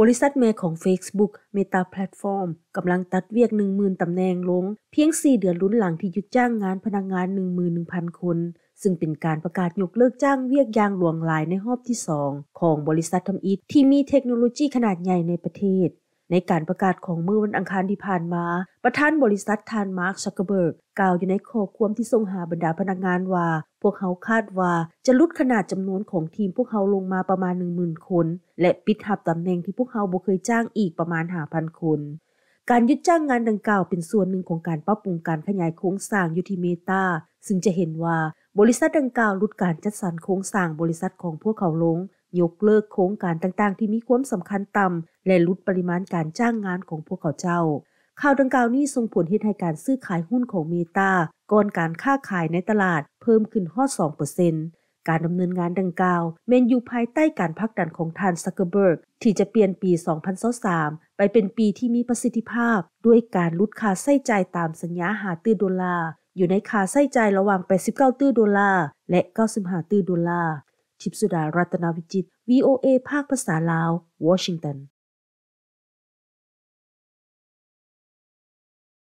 บริษัทแม่ของ Facebook Meta Platform กำลังตัดเวียก10,000 ตำแหน่งลง เพียง 4 เดือนลุ้นหลังที่หยุดจ้างงานพนักงงาน 11,000 คน ซึ่งเป็นการประกาศยกเลิกจ้างเวียกย่างหลวงหลายในรอบที่ 2 ของบริษัททำอิฐที่มีเทคโนโลยีขนาดใหญ่ในประเทศในการประกาศของมือวันอังคารที่ผ่านมา ประธานบริษัททานมาร์คชักเกเบิร์กกล่าวอยู่ในข้อความที่ส่งหาบรรดาพนักงานว่า พวกเขาคาดว่าจะลดขนาดจำนวนของทีมพวกเขาลงมาประมาณ10,000คน และปิดหับตำแหน่งที่พวกเขาบ่เคยจ้างอีกประมาณ5,000คน การยึดจ้างงานดังกล่าวเป็นส่วนหนึ่งของการปรับปรุงการขยายโครงสร้างอยู่ที่เมตาซึ่งจะเห็นว่าบริษัทดังกล่าวลดการจัดสรรโครงสร้างบริษัทของพวกเขาลงยกเลิกโครงการต่างๆ ที่มีความสำคัญต่ำและลดปริมาณการจ้างงานของพวกเขาเจ้า ข่าวดังกล่าวนี้ส่งผลให้ให้การซื้อขายหุ้นของเมตา ก่อนการค้าขายในตลาด เพิ่มขึ้นฮอด2%การดำเนินงานดังกล่าวแมนอยู่ภายใต้การพักดันของทานซักเกอร์เบิร์กที่จะเปลี่ยนปี 2023ไปเป็นปีที่มีประสิทธิภาพ ด้วยการลดค่าใช้จ่ายตามสัญญาหาตื้อดอลลาร์อยู่ในขาไส้ใจระหว่าง 89ตื้อดอลลาร์ และ95ตื้อดอลลาร์ ชิปสุดารัตนวิจิต VOA ภาคภาษาลาว วอชิงตัน